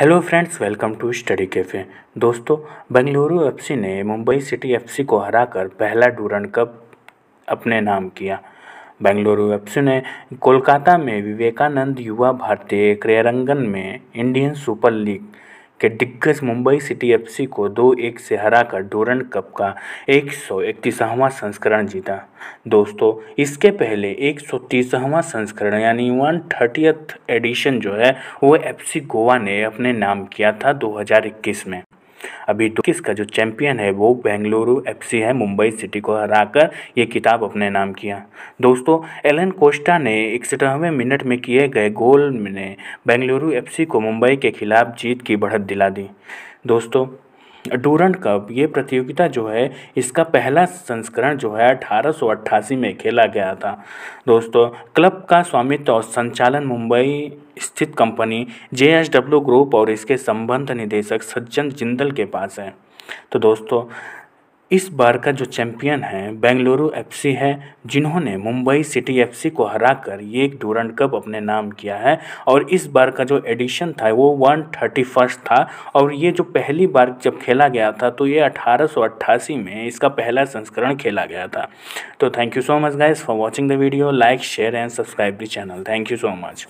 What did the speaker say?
hello friends welcome to study cafe दोस्तों Bengaluru FC ने Mumbai city FC को हराकर पहला डूरन कप अपने नाम किया बेंगलुरु एफसी ने कोलकाता में विवेकानंद युवा भारतीय क्रियारंगन में इंडियन सुपर लीग के दिग्गज मुंबई सिटी एफसी को दो एक से हरा कर डोरन कप का एक सौ इकतीसवां संस्करण जीता दोस्तों इसके पहले एक सौ तीसवा संस्करण यानी वन थर्टियथ एडिशन जो है वो एफसी गोवा ने अपने नाम किया था 2021 में अभी तो किसका जो चैंपियन है वो बेंगलुरु एफसी है मुंबई सिटी को हराकर ये किताब अपने नाम किया दोस्तों एलन कोस्टा ने इकसठवें मिनट में किए गए गोल ने बेंगलुरु एफसी को मुंबई के खिलाफ जीत की बढ़त दिला दी दोस्तों डूरंड कप ये प्रतियोगिता जो है इसका पहला संस्करण जो है अठारह में खेला गया था दोस्तों क्लब का स्वामित्व और संचालन मुंबई स्थित company J S W group और इसके संबंध निदेशक सज्जन जिंदल के पास है तो दोस्तों इस बार का जो चैंपियन है बेंगलुरु एफसी है जिन्होंने मुंबई सिटी एफसी को हराकर ये एक डूरंड कप अपने नाम किया है और इस बार का जो एडिशन था वो वन थर्टी फर्स्ट था और ये जो पहली बार जब खेला गया था तो ये अठारह में इसका पहला संस्करण खेला गया था तो thank you so much guys for watching the video like share and subscribe the channel thank you so much